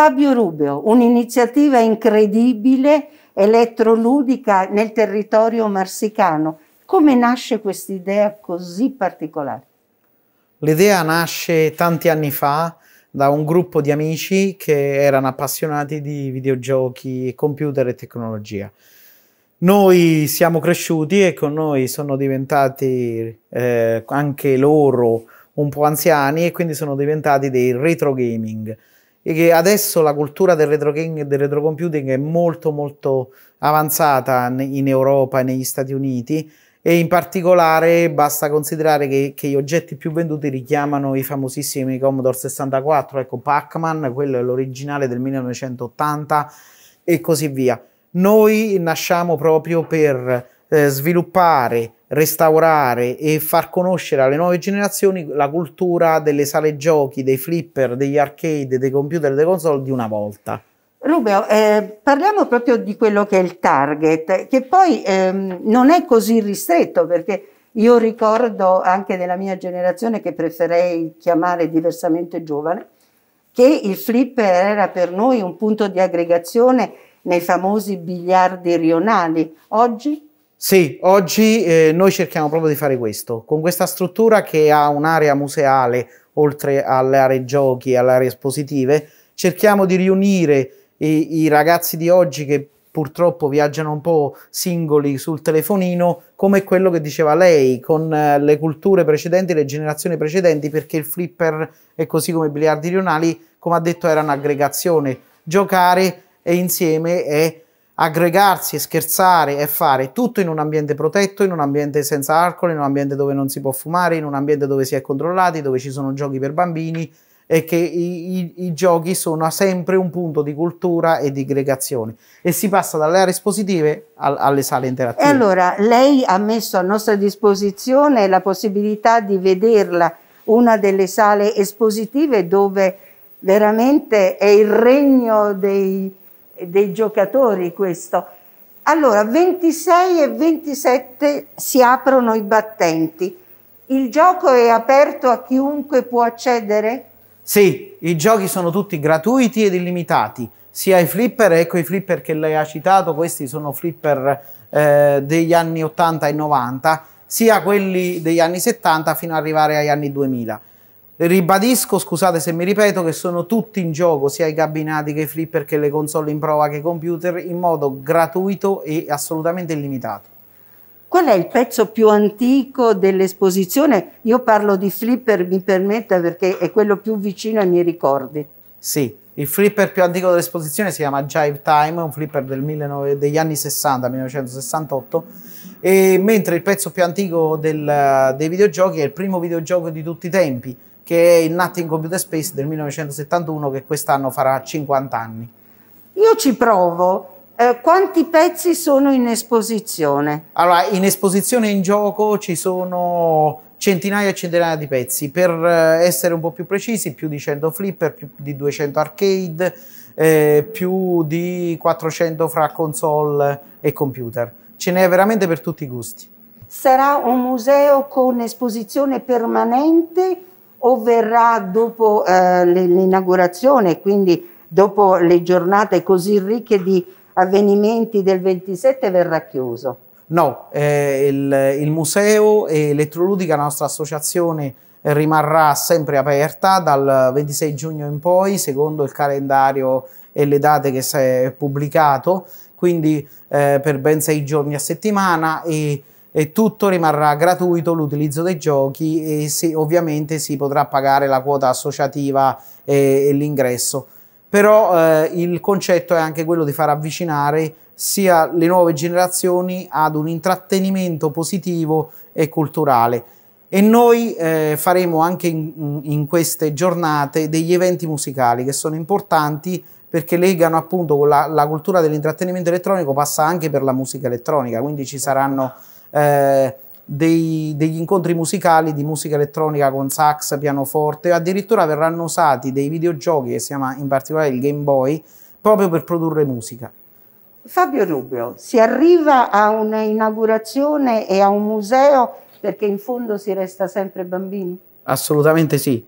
Fabio Rubio, un'iniziativa incredibile, elettroludica nel territorio marsicano. Come nasce questa idea così particolare? L'idea nasce tanti anni fa da un gruppo di amici che erano appassionati di videogiochi, computer e tecnologia. Noi siamo cresciuti e con noi sono diventati eh, anche loro un po' anziani e quindi sono diventati dei retro gaming e che adesso la cultura del retro gaming e del retro computing è molto molto avanzata in Europa e negli Stati Uniti e in particolare basta considerare che, che, gli oggetti più venduti richiamano i famosissimi Commodore 64, ecco Pac-Man, quello è l'originale del 1980 e così via. Noi nasciamo proprio per eh, sviluppare restaurare e far conoscere alle nuove generazioni la cultura delle sale giochi, dei flipper, degli arcade, dei computer, delle console di una volta. Rubeo, eh, parliamo proprio di quello che è il target, che poi ehm, non è così ristretto perché io ricordo anche della mia generazione che preferei chiamare diversamente giovane, che il flipper era per noi un punto di aggregazione nei famosi biliardi rionali. Oggi sì, oggi eh, noi cerchiamo proprio di fare questo, con questa struttura che ha un'area museale, oltre alle aree giochi e alle aree espositive, cerchiamo di riunire i, i ragazzi di oggi che purtroppo viaggiano un po' singoli sul telefonino, come quello che diceva lei, con eh, le culture precedenti, le generazioni precedenti, perché il flipper e così come i biliardi rionali, come ha detto, era un'aggregazione. Giocare e insieme è aggregarsi e scherzare e fare tutto in un ambiente protetto, in un ambiente senza alcol, in un ambiente dove non si può fumare, in un ambiente dove si è controllati, dove ci sono giochi per bambini e che i, i, i giochi sono sempre un punto di cultura e di aggregazione e si passa dalle aree espositive al, alle sale interattive. E allora lei ha messo a nostra disposizione la possibilità di vederla una delle sale espositive dove veramente è il regno dei, eh, dei giocatori questo. Allora, 26 e 27 si aprono i battenti. Il gioco è aperto a chiunque può accedere? Sì, i giochi sono tutti gratuiti ed illimitati, sia i flipper, ecco i flipper che lei ha citato, questi sono flipper eh, degli anni 80 e 90, sia quelli degli anni 70 fino ad arrivare agli anni 2000. Ribadisco, scusate se mi ripeto, che sono tutti in gioco, sia i cabinati che i flipper che le console in prova che i computer, in modo gratuito e assolutamente illimitato. Qual è il pezzo più antico dell'esposizione? Io parlo di flipper, mi permetta, perché è quello più vicino ai miei ricordi. Sì, il flipper più antico dell'esposizione si chiama Jive Time, un flipper 19, degli anni 60, 1968, e mentre il pezzo più antico del, dei videogiochi è il primo videogioco di tutti i tempi, che è il Nothing Computer Space del 1971 che quest'anno farà 50 anni. Io ci provo. Eh, quanti pezzi sono in esposizione? Allora, in esposizione in gioco ci sono centinaia e centinaia di pezzi. Per eh, essere un po' più precisi, più di 100 flipper, più di 200 arcade, eh, più di 400 fra console e computer. Ce n'è veramente per tutti i gusti. Sarà un museo con esposizione permanente o verrà dopo eh, l'inaugurazione, quindi dopo le giornate così ricche di avvenimenti del 27 verrà chiuso? No, eh, il, il, museo e Elettroludica, la nostra associazione, eh, rimarrà sempre aperta dal 26 giugno in poi, secondo il calendario e le date che si è pubblicato, quindi eh, per ben sei giorni a settimana e e tutto rimarrà gratuito l'utilizzo dei giochi e si, ovviamente si potrà pagare la quota associativa e, e l'ingresso. Però eh, il concetto è anche quello di far avvicinare sia le nuove generazioni ad un intrattenimento positivo e culturale. E noi eh, faremo anche in, in queste giornate degli eventi musicali che sono importanti perché legano appunto la, la cultura dell'intrattenimento elettronico passa anche per la musica elettronica, quindi ci saranno eh, dei, degli incontri musicali di musica elettronica con sax, pianoforte, addirittura verranno usati dei videogiochi che si chiama in particolare il Game Boy proprio per produrre musica. Fabio Rubio, si arriva a un'inaugurazione e a un museo perché in fondo si resta sempre bambini? Assolutamente sì.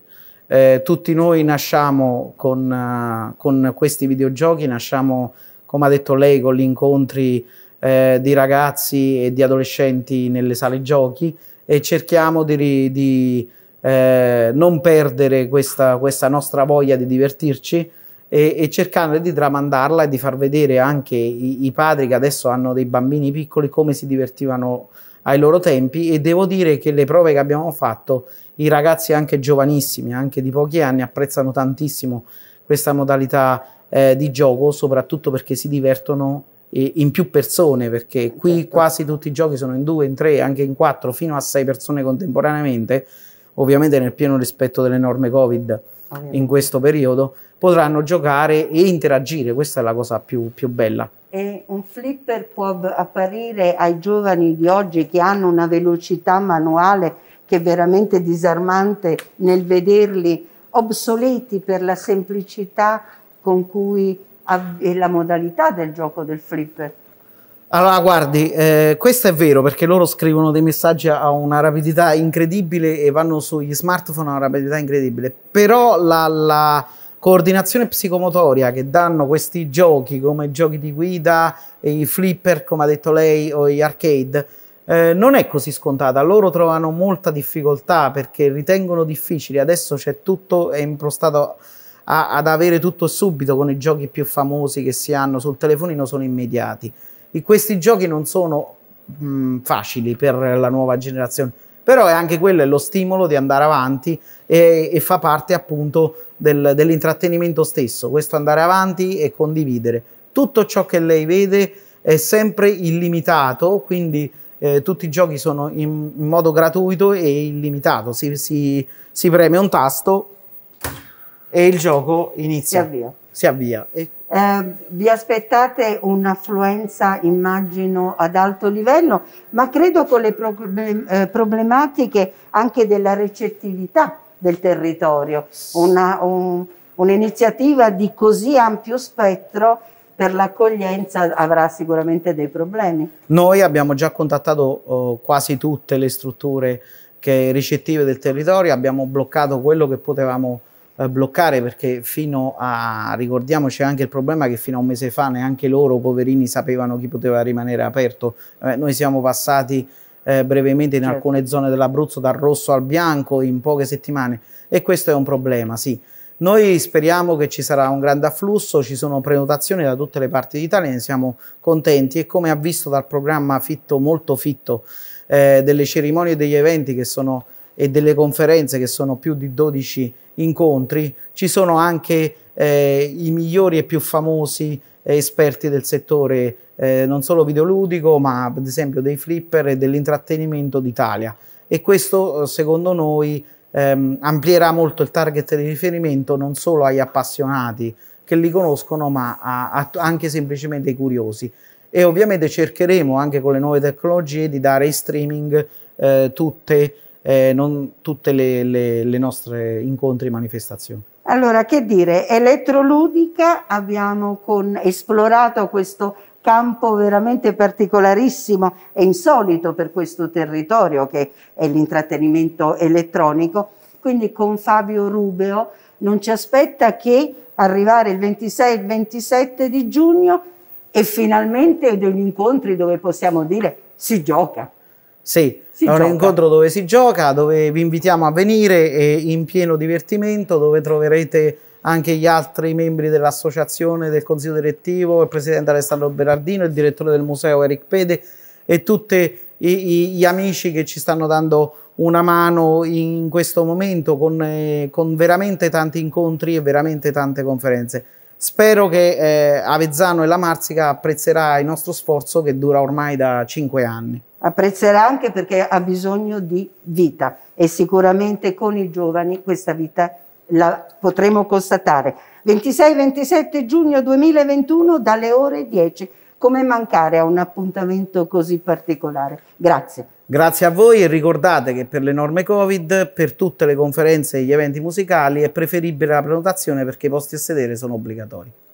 Eh, tutti noi nasciamo con, uh, con, questi videogiochi, nasciamo, come ha detto lei, con gli incontri eh, di ragazzi e di adolescenti nelle sale giochi e cerchiamo di, di eh, non perdere questa, questa, nostra voglia di divertirci e, e, cercando di tramandarla e di far vedere anche i, i padri che adesso hanno dei bambini piccoli come si divertivano ai loro tempi e devo dire che le prove che abbiamo fatto i ragazzi anche giovanissimi, anche di pochi anni, apprezzano tantissimo questa modalità eh, di gioco, soprattutto perché si divertono in più persone, perché certo. qui quasi tutti i giochi sono in due, in tre, anche in quattro, fino a sei persone contemporaneamente, ovviamente nel pieno rispetto delle norme Covid in questo periodo, potranno giocare e interagire, questa è la cosa più, più bella. E un flipper può apparire ai giovani di oggi che hanno una velocità manuale che è veramente disarmante nel vederli obsoleti per la semplicità con cui e la modalità del gioco del flipper. Allora, guardi, eh, questo è vero perché loro scrivono dei messaggi a una rapidità incredibile e vanno sugli smartphone a una rapidità incredibile, però la, la coordinazione psicomotoria che danno questi giochi come giochi di guida, i flipper come ha detto lei o gli arcade, eh, non è così scontata, loro trovano molta difficoltà perché ritengono difficili, adesso c'è tutto è impostato a, ad avere tutto subito con i giochi più famosi che si hanno sul telefonino sono immediati. E questi giochi non sono mh, mm, facili per la nuova generazione, però è anche quello è lo stimolo di andare avanti e, e fa parte appunto del, dell'intrattenimento stesso, questo andare avanti e condividere. Tutto ciò che lei vede è sempre illimitato, quindi eh, tutti i giochi sono in, in, modo gratuito e illimitato, si, si, si preme un tasto e il gioco inizia. Si avvia. Si avvia. E... Eh, vi aspettate un'affluenza, immagino, ad alto livello, ma credo con le eh, problematiche anche della recettività del territorio, un'iniziativa un, un di così ampio spettro per l'accoglienza avrà sicuramente dei problemi. Noi abbiamo già contattato eh, quasi tutte le strutture che, ricettive del territorio, abbiamo bloccato quello che potevamo eh, bloccare perché fino a, ricordiamoci anche il problema che fino a un mese fa neanche loro, poverini, sapevano chi poteva rimanere aperto. Eh, noi siamo passati eh, brevemente in certo. alcune zone dell'Abruzzo dal rosso al bianco in poche settimane e questo è un problema, sì. Noi speriamo che ci sarà un grande afflusso, ci sono prenotazioni da tutte le parti d'Italia, ne siamo contenti e come ha visto dal programma fitto, molto fitto, eh, delle cerimonie e degli eventi che sono e delle conferenze che sono più di 12 incontri, ci sono anche eh, i migliori e più famosi eh, esperti del settore eh, non solo videoludico ma ad esempio dei flipper e dell'intrattenimento d'Italia e questo eh, secondo noi ehm, amplierà molto il target di riferimento non solo agli appassionati che li conoscono ma a, a, anche semplicemente ai curiosi e ovviamente cercheremo anche con le nuove tecnologie di dare in streaming eh, tutte le eh, non tutte le, le, le nostre incontri e manifestazioni. Allora, che dire, elettroludica abbiamo con, esplorato questo campo veramente particolarissimo e insolito per questo territorio che è l'intrattenimento elettronico. Quindi con Fabio Rubeo non ci aspetta che arrivare il 26 e il 27 di giugno e finalmente degli incontri dove possiamo dire si gioca. Sì, si è un incontro dove si gioca, dove vi invitiamo a venire e in pieno divertimento, dove troverete anche gli altri membri dell'associazione, del consiglio direttivo, il presidente Alessandro Berardino, il direttore del museo Eric Pede e tutti gli amici che ci stanno dando una mano in questo momento con, eh, con veramente tanti incontri e veramente tante conferenze. Spero che eh, Avezzano e la Marsica apprezzerà il nostro sforzo che dura ormai da cinque anni apprezzerà anche perché ha bisogno di vita e sicuramente con i giovani questa vita la potremo constatare. 26-27 giugno 2021 dalle ore 10. Come mancare a un appuntamento così particolare? Grazie. Grazie a voi e ricordate che per le norme Covid, per tutte le conferenze e gli eventi musicali è preferibile la prenotazione perché i posti a sedere sono obbligatori.